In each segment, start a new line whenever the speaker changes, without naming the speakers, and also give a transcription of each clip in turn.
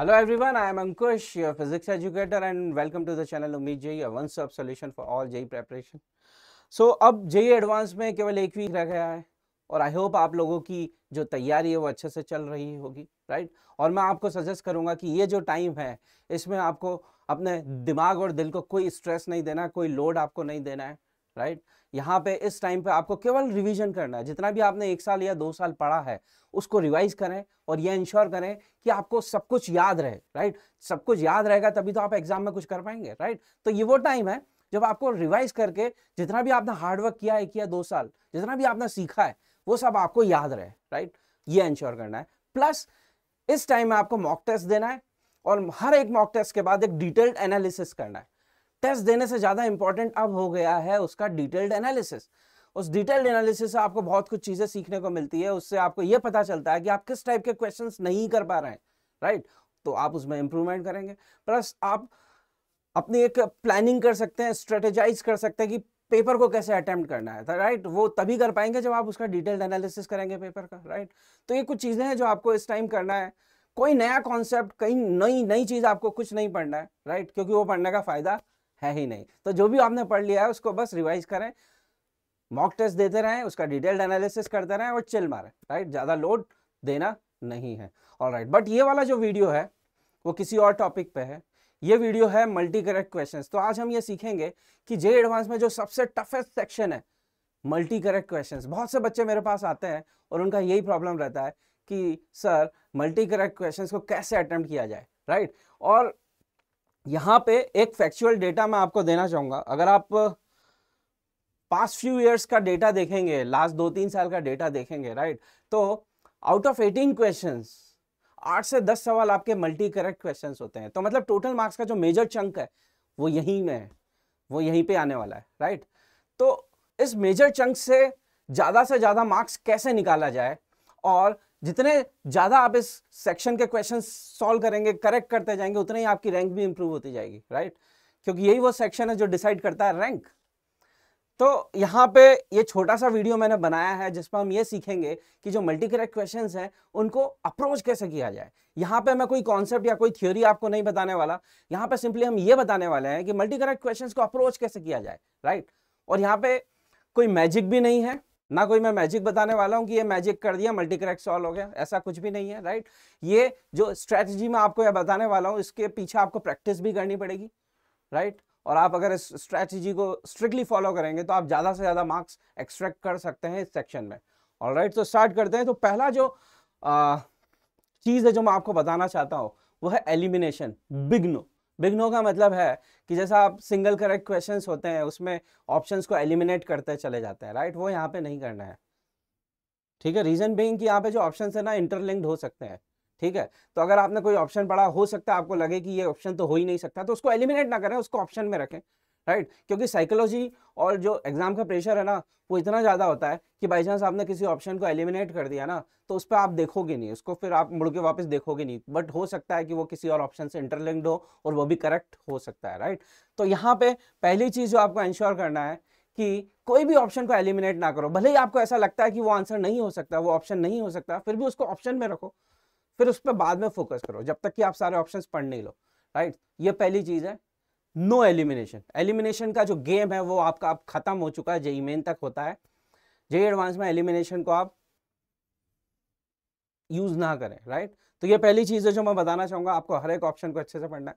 Hello everyone I am Ankush your physics educator and welcome to the channel Ummeed JEE one one-stop for all JEE JE so अब JEE advance में केवल एक week रह गया है और आई होप आप लोगों की जो तैयारी है वो अच्छे से चल रही होगी राइट और मैं आपको सजेस्ट करूंगा कि ये जो टाइम है इसमें आपको अपने दिमाग और दिल को कोई स्ट्रेस नहीं देना कोई लोड आपको नहीं देना है राइट यहाँ पे इस टाइम पे आपको केवल रिवीजन करना है जितना भी आपने एक साल या दो साल पढ़ा है उसको रिवाइज करें और ये इंश्योर करें कि आपको सब कुछ याद रहे राइट सब कुछ याद रहेगा तभी तो आप एग्जाम में कुछ कर पाएंगे राइट तो ये वो टाइम है जब आपको रिवाइज करके जितना भी आपने हार्डवर्क किया है किया दो साल जितना भी आपने सीखा है वो सब आपको याद रहे राइट ये इंश्योर करना है प्लस इस टाइम में आपको मॉक टेस्ट देना है और हर एक मॉक टेस्ट के बाद एक डिटेल्ड एनालिसिस करना है टेस्ट देने से ज़्यादा इंपॉर्टेंट अब हो गया है उसका डिटेल्ड एनालिसिस उस डिटेल्ड एनालिसिस से आपको बहुत कुछ चीज़ें सीखने को मिलती है उससे आपको यह पता चलता है कि आप किस टाइप के क्वेश्चन नहीं कर पा रहे हैं राइट तो आप उसमें इम्प्रूवमेंट करेंगे प्लस आप अपनी एक प्लानिंग कर सकते हैं स्ट्रेटेजाइज कर सकते हैं कि पेपर को कैसे अटेम्प्ट करना है राइट तो वो तभी कर पाएंगे जब आप उसका डिटेल्ड एनालिसिस करेंगे पेपर का राइट तो ये कुछ चीज़ें हैं जो आपको इस टाइम करना है कोई नया कॉन्सेप्ट कहीं नई नई चीज़ आपको कुछ नहीं पढ़ना है राइट क्योंकि वो पढ़ने का फ़ायदा है ही नहीं तो जो भी आपने पढ़ लिया है उसको बस रिवाइज करें मॉक टेस्ट देते रहें उसका डिटेल्ड एनालिसिस करते रहें और चिल मारें राइट ज़्यादा लोड देना नहीं है ऑल राइट बट ये वाला जो वीडियो है वो किसी और टॉपिक पे है ये वीडियो है मल्टी करेक्ट क्वेश्चन तो आज हम ये सीखेंगे कि जे एडवांस में जो सबसे टफेस्ट सेक्शन है मल्टी करेक्ट क्वेश्चन बहुत से बच्चे मेरे पास आते हैं और उनका यही प्रॉब्लम रहता है कि सर मल्टी करेक्ट क्वेश्चन को कैसे अटैम्प्ट किया जाए राइट और यहाँ पे एक फैक्चुअल डेटा मैं आपको देना चाहूँगा अगर आप पास्ट फ्यू ईयर्स का डेटा देखेंगे लास्ट दो तीन साल का डेटा देखेंगे राइट तो आउट ऑफ एटीन क्वेश्चन आठ से दस सवाल आपके मल्टी करेक्ट क्वेश्चन होते हैं तो मतलब टोटल मार्क्स का जो मेजर चंक है वो यहीं में है वो यहीं पे आने वाला है राइट तो इस मेजर चंक से ज़्यादा से ज़्यादा मार्क्स कैसे निकाला जाए और जितने ज़्यादा आप इस सेक्शन के क्वेश्चन सॉल्व करेंगे करेक्ट करते जाएंगे उतने ही आपकी रैंक भी इंप्रूव होती जाएगी राइट क्योंकि यही वो सेक्शन है जो डिसाइड करता है रैंक तो यहाँ पे ये छोटा सा वीडियो मैंने बनाया है जिसमें हम ये सीखेंगे कि जो मल्टी करेक्ट क्वेश्चन हैं उनको अप्रोच कैसे किया जाए यहाँ पे मैं कोई कॉन्सेप्ट या कोई थ्योरी आपको नहीं बताने वाला यहाँ पे सिंपली हम ये बताने वाले हैं कि मल्टी करेक्ट क्वेश्चन को अप्रोच कैसे किया जाए राइट और यहाँ पे कोई मैजिक भी नहीं है ना कोई मैं मैजिक बताने वाला हूँ कि ये मैजिक कर दिया मल्टी करेक्ट सॉल्व हो गया ऐसा कुछ भी नहीं है राइट ये जो स्ट्रैटेजी मैं आपको यह बताने वाला हूँ इसके पीछे आपको प्रैक्टिस भी करनी पड़ेगी राइट और आप अगर इस स्ट्रैटेजी को स्ट्रिक्टली फॉलो करेंगे तो आप ज़्यादा से ज़्यादा मार्क्स एक्सट्रैक्ट कर सकते हैं इस सेक्शन में और राइट तो स्टार्ट करते हैं तो पहला जो चीज़ है जो मैं आपको बताना चाहता हूँ वो है एलिमिनेशन बिग्नो बिग नो का मतलब है कि जैसा आप सिंगल करेक्ट क्वेश्चंस होते हैं उसमें ऑप्शंस को एलिमिनेट करते चले जाते हैं राइट वो यहाँ पे नहीं करना है ठीक है रीजन बिंग कि यहाँ पे जो ऑप्शन है ना इंटरलिंक्ड हो सकते हैं ठीक है तो अगर आपने कोई ऑप्शन पढ़ा हो सकता है आपको लगे कि ये ऑप्शन तो हो ही नहीं सकता तो उसको एलिमिनेट ना करें उसको ऑप्शन में रखें राइट क्योंकि साइकोलॉजी और जो एग्जाम का प्रेशर है ना वो इतना ज़्यादा होता है कि बाई चांस आपने किसी ऑप्शन को एलिमिनेट कर दिया ना तो उस पर आप देखोगे नहीं उसको फिर आप मुड़ के वापस देखोगे नहीं बट हो सकता है कि वो किसी और ऑप्शन से इंटरलिंक्ड हो और वो भी करेक्ट हो सकता है राइट तो यहाँ पे पहली चीज़ जो आपको इंश्योर करना है कि कोई भी ऑप्शन को एलिमिनेट ना करो भले ही आपको ऐसा लगता है कि वो आंसर नहीं हो सकता वो ऑप्शन नहीं हो सकता फिर भी उसको ऑप्शन में रखो फिर उस पर बाद में फोकस करो जब तक कि आप सारे ऑप्शन पढ़ नहीं लो राइट ये पहली चीज़ है नो एलिमिनेशन एलिमिनेशन का जो गेम है वो आपका अब खत्म हो चुका है जेई मेन e तक होता है जेई एडवांस e में एलिमिनेशन को आप यूज ना करें राइट तो ये पहली चीज है जो मैं बताना चाहूंगा आपको हर एक ऑप्शन को अच्छे से पढ़ना है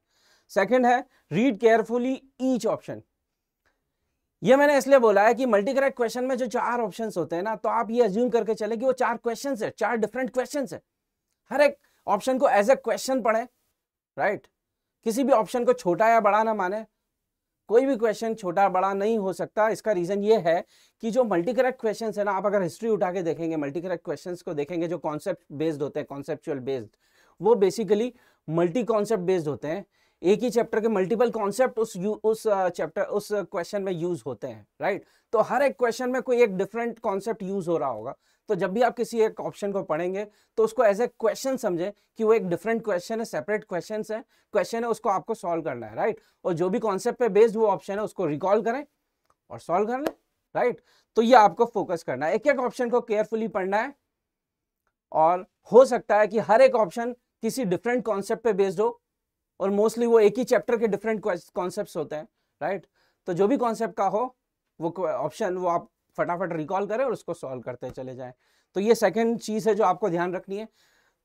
सेकेंड है रीड केयरफुली ईच ऑप्शन ये मैंने इसलिए बोला है कि मल्टी करेक्ट क्वेश्चन में जो चार ऑप्शंस होते हैं ना तो आप ये अज्यूम करके चले कि वो चार क्वेश्चंस है चार डिफरेंट क्वेश्चंस है हर एक ऑप्शन को एज ए क्वेश्चन पढ़े राइट right? किसी भी ऑप्शन को छोटा या बड़ा ना माने कोई भी क्वेश्चन छोटा बड़ा नहीं हो सकता इसका रीज़न ये है कि जो मल्टी करेक्ट क्वेश्चन है ना आप अगर हिस्ट्री उठा के देखेंगे मल्टी करेक्ट क्वेश्चन को देखेंगे जो कॉन्सेप्ट बेस्ड होते हैं कॉन्सेप्चुअल बेस्ड वो बेसिकली मल्टी कॉन्सेप्ट बेस्ड होते हैं एक ही चैप्टर के मल्टीपल कॉन्सेप्ट उस यू उस चैप्टर uh, उस क्वेश्चन में यूज होते हैं राइट तो हर एक क्वेश्चन में कोई एक डिफरेंट कॉन्सेप्ट यूज हो रहा होगा तो जब भी आप किसी एक ऑप्शन को पढ़ेंगे तो उसको एज ए क्वेश्चन समझें कि वो एक डिफरेंट क्वेश्चन है सेपरेट क्वेश्चन है क्वेश्चन है उसको आपको सॉल्व करना है राइट और जो भी कॉन्सेप्ट बेस्ड वो ऑप्शन है उसको रिकॉल करें और सॉल्व कर लें राइट तो ये आपको फोकस करना है एक एक ऑप्शन को केयरफुली पढ़ना है और हो सकता है कि हर एक ऑप्शन किसी डिफरेंट कॉन्सेप्ट पे बेस्ड हो और मोस्टली वो एक ही चैप्टर के डिफरेंट कॉन्सेप्ट होते हैं राइट तो जो भी कॉन्सेप्ट का हो वो ऑप्शन वो आप फटाफट रिकॉल करें और उसको सॉल्व करते चले जाएं तो ये सेकेंड चीज़ है जो आपको ध्यान रखनी है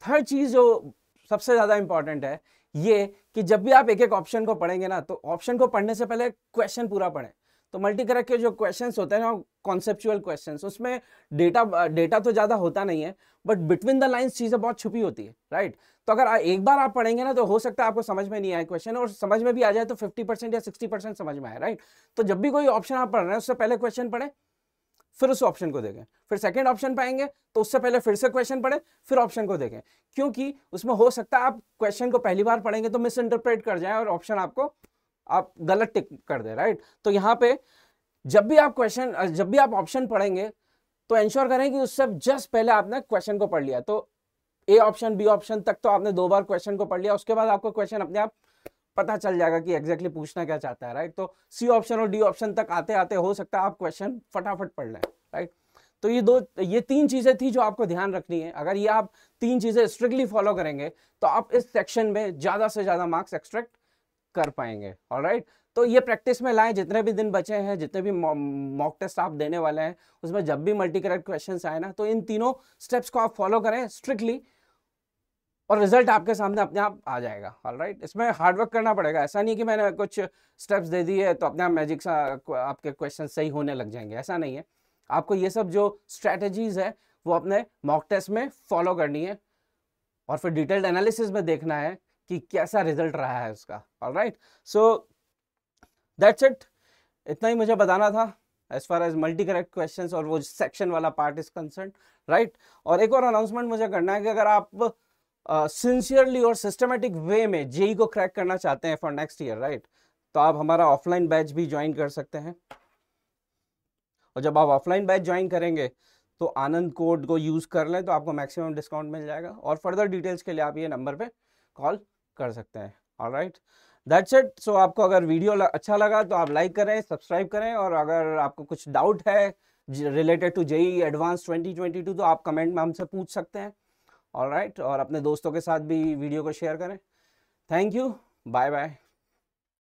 थर्ड चीज़ जो सबसे ज़्यादा इंपॉर्टेंट है ये कि जब भी आप एक एक ऑप्शन को पढ़ेंगे ना तो ऑप्शन को पढ़ने से पहले क्वेश्चन पूरा पढ़ें तो मल्टी करेक्ट के जो क्वेश्चन होते हैं ना कॉन्सेप्चुअल क्वेश्चन उसमें डेटा डेटा तो ज़्यादा होता नहीं है बट बिटवीन द लाइन चीज़ें बहुत छुपी होती है राइट तो अगर एक बार आप पढ़ेंगे ना तो हो सकता है आपको समझ में नहीं आए क्वेश्चन और समझ में भी आ जाए तो 50 परसेंट या 60 परसेंट समझ में आए राइट तो जब भी कोई ऑप्शन आप पढ़ रहे हैं उससे पहले क्वेश्चन पढ़े फिर उस ऑप्शन को देखें फिर सेकंड ऑप्शन पाएंगे तो उससे पहले फिर से क्वेश्चन पढ़ें फिर ऑप्शन को देखें क्योंकि उसमें हो सकता है आप क्वेश्चन को पहली बार पढ़ेंगे तो मिस इंटरप्रेट कर जाए और ऑप्शन आपको आप गलत टिक कर दे राइट तो यहाँ पे जब भी आप क्वेश्चन जब भी आप ऑप्शन पढ़ेंगे तो इंश्योर करें कि उससे जस्ट पहले आपने क्वेश्चन को पढ़ लिया तो ए ऑप्शन बी ऑप्शन तक तो आपने दो बार क्वेश्चन को पढ़ लिया उसके बाद आपको क्वेश्चन अपने आप पता चल जाएगा कि एग्जैक्टली exactly पूछना क्या चाहता है राइट तो सी ऑप्शन और डी ऑप्शन तक आते आते हो सकता है आप क्वेश्चन फटाफट पढ़ लें राइट तो ये दो ये तीन चीज़ें थी जो आपको ध्यान रखनी है अगर ये आप तीन चीज़ें स्ट्रिक्टली फॉलो करेंगे तो आप इस सेक्शन में ज़्यादा से ज़्यादा मार्क्स एक्सट्रैक्ट कर पाएंगे राइट तो ये प्रैक्टिस में लाएं जितने भी दिन बचे हैं जितने भी मॉक टेस्ट आप देने वाले हैं उसमें जब भी मल्टी करेक्ट क्वेश्चन आए ना तो इन तीनों स्टेप्स को आप फॉलो करें स्ट्रिक्टली और रिजल्ट आपके सामने अपने आप आ जाएगा ऑल राइट right? इसमें हार्डवर्क करना पड़ेगा ऐसा नहीं कि मैंने कुछ स्टेप्स दे दिए तो अपने आप मैजिक सा आपके क्वेश्चन सही होने लग जाएंगे ऐसा नहीं है आपको ये सब जो स्ट्रेटेजीज है वो अपने मॉक टेस्ट में फॉलो करनी है और फिर डिटेल्ड एनालिसिस में देखना है कि कैसा रिजल्ट रहा है उसका और राइट सो दैट्स इट इतना ही मुझे बताना था as far as multi correct question और वो सेक्शन वाला पार्ट इज कंसर्न राइट और एक और अनाउंसमेंट मुझे करना है कि अगर आप सिंसियरली uh, और सिस्टमेटिक वे में जेई e को क्रैक करना चाहते हैं फॉर नेक्स्ट ईयर राइट तो आप हमारा ऑफलाइन बैच भी ज्वाइन कर सकते हैं और जब आप ऑफलाइन बैच ज्वाइन करेंगे तो आनंद कोड को यूज़ कर लें तो आपको मैक्सिमम डिस्काउंट मिल जाएगा और फर्दर डिटेल्स के लिए आप ये नंबर पे कॉल कर सकते हैं all right that's it so आपको अगर वीडियो अच्छा लगा तो आप लाइक करें सब्सक्राइब करें और अगर आपको कुछ डाउट है रिलेटेड टू जेई एडवांस 2022 तो आप कमेंट में हमसे पूछ सकते हैं ऑल राइट right? और अपने दोस्तों के साथ भी वीडियो को शेयर करें थैंक यू बाय बाय